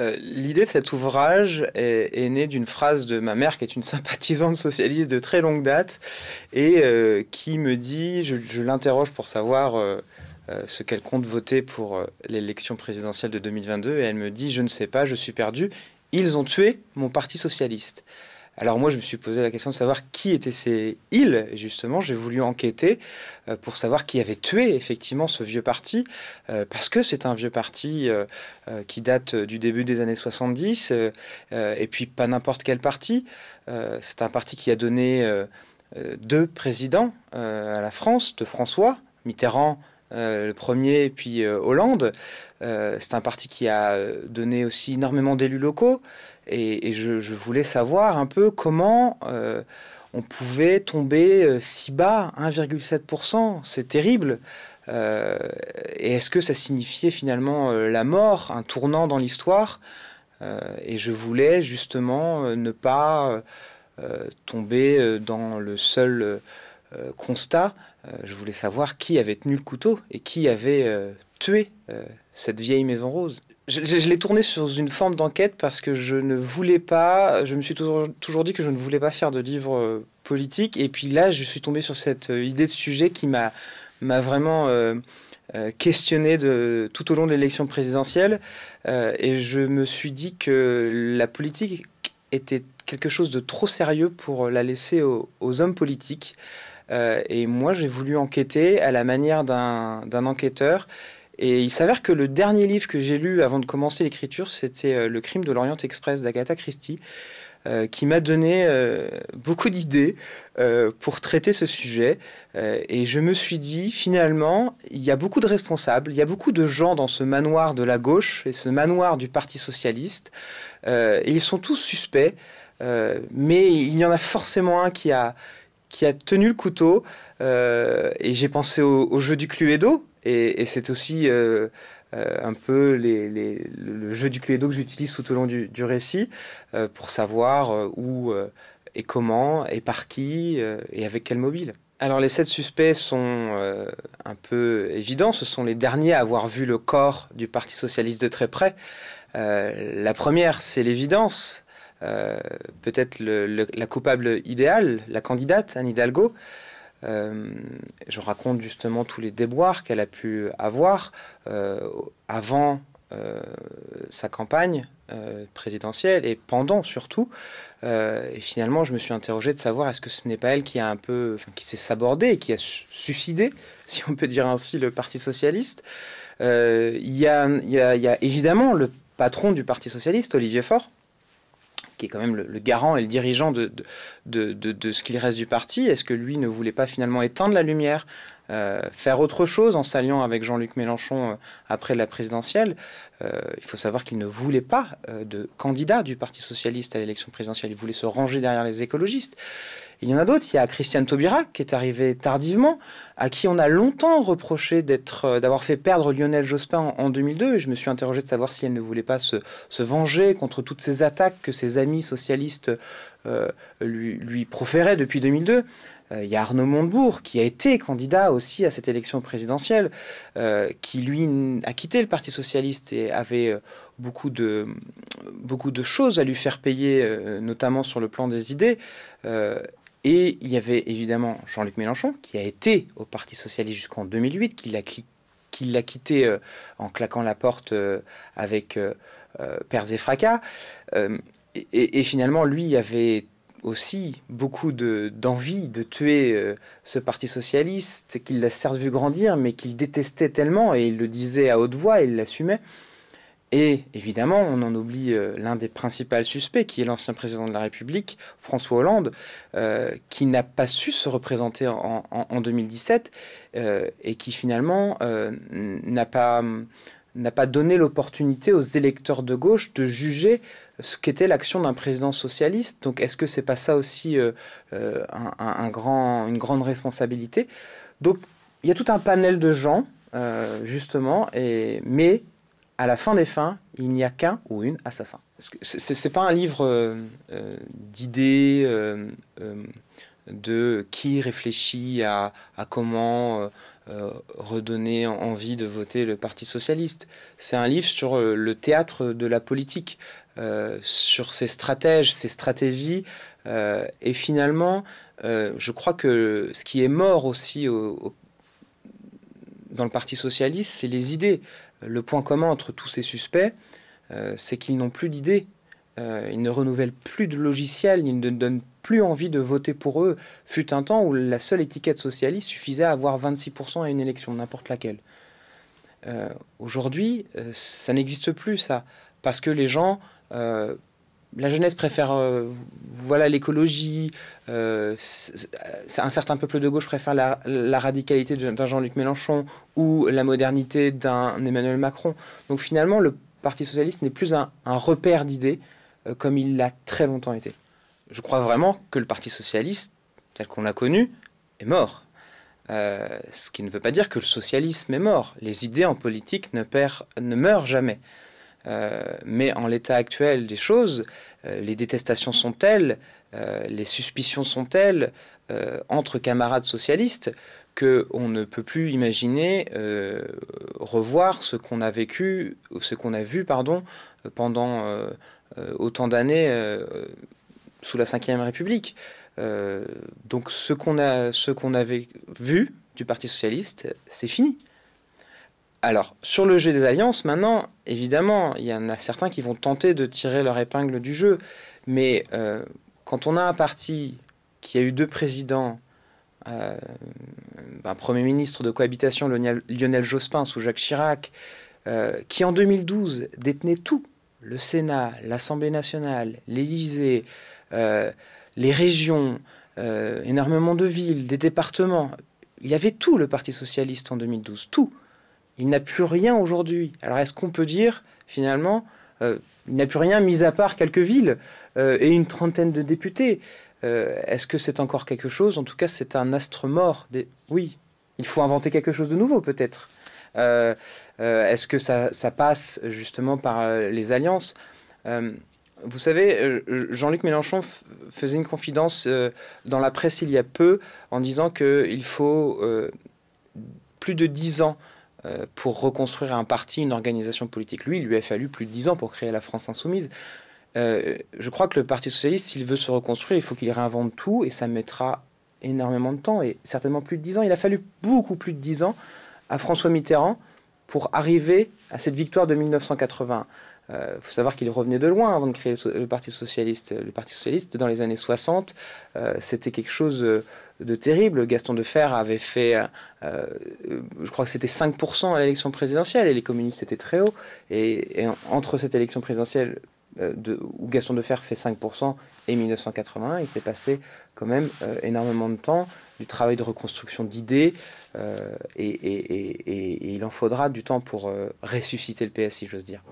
Euh, l'idée de cet ouvrage est, née d'une phrase de ma mère, qui est une sympathisante socialiste de très longue date, et euh, qui me dit, je, l'interroge pour savoir euh, ce qu'elle compte voter pour l'élection présidentielle de 2022, et elle me dit, je ne sais pas, je suis perdu, ils ont tué mon parti socialiste. Alors moi, je me suis posé la question de savoir qui étaient ces îles justement. J'ai voulu enquêter euh, pour savoir qui avait tué effectivement ce vieux parti, euh, parce que c'est un vieux parti euh, qui date du début des années 70, et puis pas n'importe quel parti. c'est un parti qui a donné deux présidents à la France, de François Mitterrand euh, le premier, puis euh, Hollande. Euh, c'est un parti qui a donné aussi énormément d'élus locaux. Et, je, voulais savoir un peu comment on pouvait tomber si bas, 1,7%. C'est terrible. et est-ce que ça signifiait finalement la mort, un tournant dans l'histoire Et je voulais justement ne pas tomber dans le seul euh, constat, euh, je voulais savoir qui avait tenu le couteau et qui avait euh, tué cette vieille maison rose. Je, l'ai tourné sur une forme d'enquête parce que je ne voulais pas, je me suis toujours, toujours, dit que je ne voulais pas faire de livre politique. Et puis là, je suis tombé sur cette idée de sujet qui m'a vraiment questionné de, tout au long de l'élection présidentielle. et je me suis dit que la politique était quelque chose de trop sérieux pour la laisser aux hommes politiques. Euh, et moi, j'ai voulu enquêter à la manière d'un enquêteur. Et il s'avère que le dernier livre que j'ai lu avant de commencer l'écriture, c'était euh, Le crime de l'Orient Express d'Agatha Christie, euh, qui m'a donné beaucoup d'idées pour traiter ce sujet. et je me suis dit, finalement, il y a beaucoup de responsables, il y a beaucoup de gens dans ce manoir de la gauche et ce manoir du Parti socialiste. et ils sont tous suspects, mais il y en a forcément un qui a qui a tenu le couteau. Euh, et j'ai pensé au, jeu du Cluedo. Et, c'est aussi euh, euh, un peu le jeu du Cluedo que j'utilise tout au long du, du récit pour savoir où et comment et par qui et avec quel mobile. Alors les sept suspects sont un peu évidents. Ce sont les derniers à avoir vu le corps du Parti socialiste de très près. la première, c'est l'évidence euh, peut-être la coupable idéale, la candidate, Anne Hidalgo. Euh, je raconte justement tous les déboires qu'elle a pu avoir euh, avant sa campagne présidentielle et pendant surtout. et finalement, je me suis interrogé de savoir est-ce que ce n'est pas elle qui a un peu, qui s'est sabordée et qui a suicidé, si on peut dire ainsi, le Parti socialiste. Il y, y, a évidemment le patron du Parti socialiste, Olivier Faure, est quand même le, garant et le dirigeant de, de, de ce qu'il reste du parti, est-ce que lui ne voulait pas finalement éteindre la lumière euh, faire autre chose en s'alliant avec Jean-Luc Mélenchon euh, après la présidentielle. Euh, il faut savoir qu'il ne voulait pas de candidat du Parti socialiste à l'élection présidentielle. Il voulait se ranger derrière les écologistes. Il y en a d'autres. Il y a Christiane Taubira qui est arrivée tardivement, à qui on a longtemps reproché d'avoir fait perdre Lionel Jospin en, 2002. Et je me suis interrogé de savoir si elle ne voulait pas se, venger contre toutes ces attaques que ses amis socialistes lui proféraient depuis 2002. Euh, il y a Arnaud Montebourg qui a été candidat aussi à cette élection présidentielle, euh, qui lui a quitté le Parti socialiste et avait euh, beaucoup de, beaucoup de choses à lui faire payer, notamment sur le plan des idées. Et il y avait évidemment Jean-Luc Mélenchon, qui a été au Parti Socialiste jusqu'en 2008, qui l'a, qui, l'a quitté en claquant la porte avec euh, et Fracas. Et, et, finalement, lui avait aussi beaucoup d'envie de, tuer euh, ce parti socialiste qu'il l'a certes vu grandir, mais qu'il détestait tellement, et il le disait à haute voix, et il l'assumait. Et évidemment, on en oublie euh, l'un des principaux suspects, qui est l'ancien président de la République, François Hollande, euh, qui n'a pas su se représenter en, en 2017, et qui finalement n'a pas n'a pas donné l'opportunité aux électeurs de gauche de juger ce qu'était l'action d'un président socialiste. Donc est-ce que c'est pas ça aussi euh, euh, un, grand, une grande responsabilité Donc il y a tout un panel de gens, euh, justement, et, mais à la fin des fins, il n'y a qu'un ou une assassin. C'est pas un livre d'idées de qui réfléchit à, comment euh, euh, redonner envie de voter le Parti socialiste. C'est un livre sur euh, le théâtre de la politique, sur ses stratèges, ses stratégies. et finalement, je crois que ce qui est mort aussi dans le Parti socialiste, c'est les idées. Le point commun entre tous ces suspects, c'est qu'ils n'ont plus d'idées. Euh, ils ne renouvellent plus de logiciels, ils ne donnent plus envie de voter pour eux. Fut un temps où la seule étiquette socialiste suffisait à avoir 26% à une élection, n'importe laquelle. Euh, aujourd'hui, euh, ça n'existe plus, ça. Parce que les gens, la jeunesse préfère, voilà, l'écologie. un certain peuple de gauche préfère la, radicalité d'un Jean-Luc Mélenchon ou la modernité d'un Emmanuel Macron. Donc finalement, le Parti socialiste n'est plus un repère d'idées, euh, comme il l'a très longtemps été. Je crois vraiment que le Parti socialiste, tel qu'on l'a connu, est mort. Euh, ce qui ne veut pas dire que le socialisme est mort. Les idées en politique ne, meurent jamais. Euh, mais en l'état actuel des choses, les détestations sont telles, les suspicions sont telles entre camarades socialistes que on ne peut plus imaginer revoir ce qu'on a vécu, ou ce qu'on a vu, pardon, pendant euh, autant d'années euh, sous la Ve République. Euh, donc ce qu'on a, ce qu'on avait vu du Parti socialiste, c'est fini. Alors, sur le jeu des alliances, maintenant, évidemment, il y en a certains qui vont tenter de tirer leur épingle du jeu. Mais quand on a un parti qui a eu deux présidents, un Premier ministre de cohabitation, Lionel, Jospin, sous Jacques Chirac, qui en 2012 détenait tout le Sénat, l'Assemblée nationale, l'Élysée, euh, les régions, euh, énormément de villes, des départements. Il y avait tout le Parti socialiste en 2012, tout. Il n'a plus rien aujourd'hui. Alors est-ce qu'on peut dire finalement, euh, il n'a plus rien mis à part quelques villes et une trentaine de députés Est-ce que c'est encore quelque chose En tout cas, c'est un astre mort. Oui, il faut inventer quelque chose de nouveau peut-être. Euh, euh, est-ce que ça, passe justement par euh, les alliances vous savez, Jean-Luc Mélenchon faisait une confidence dans la presse il y a peu en disant qu'il faut plus de dix ans pour reconstruire un parti, une organisation politique. Lui, il lui a fallu plus de 10 ans pour créer la France insoumise. je crois que le Parti socialiste, s'il veut se reconstruire, il faut qu'il réinvente tout et ça mettra énormément de temps et certainement plus de dix ans. Il a fallu beaucoup plus de dix ans à François Mitterrand pour arriver à cette victoire de 1980 Il euh, faut savoir qu'il revenait de loin avant de créer le, Parti socialiste. Le Parti socialiste, dans les années 60, euh, c'était quelque chose euh, de terrible. Gaston Defer avait fait, je crois que c'était 5% à l'élection présidentielle, et les communistes étaient très hauts. Et, et, entre cette élection présidentielle euh, de, où Gaston Fer fait 5% et 1981, il s'est passé quand même euh, énormément de temps, du travail de reconstruction d'idées, euh, et, il en faudra du temps pour ressusciter le PS, si j'ose dire.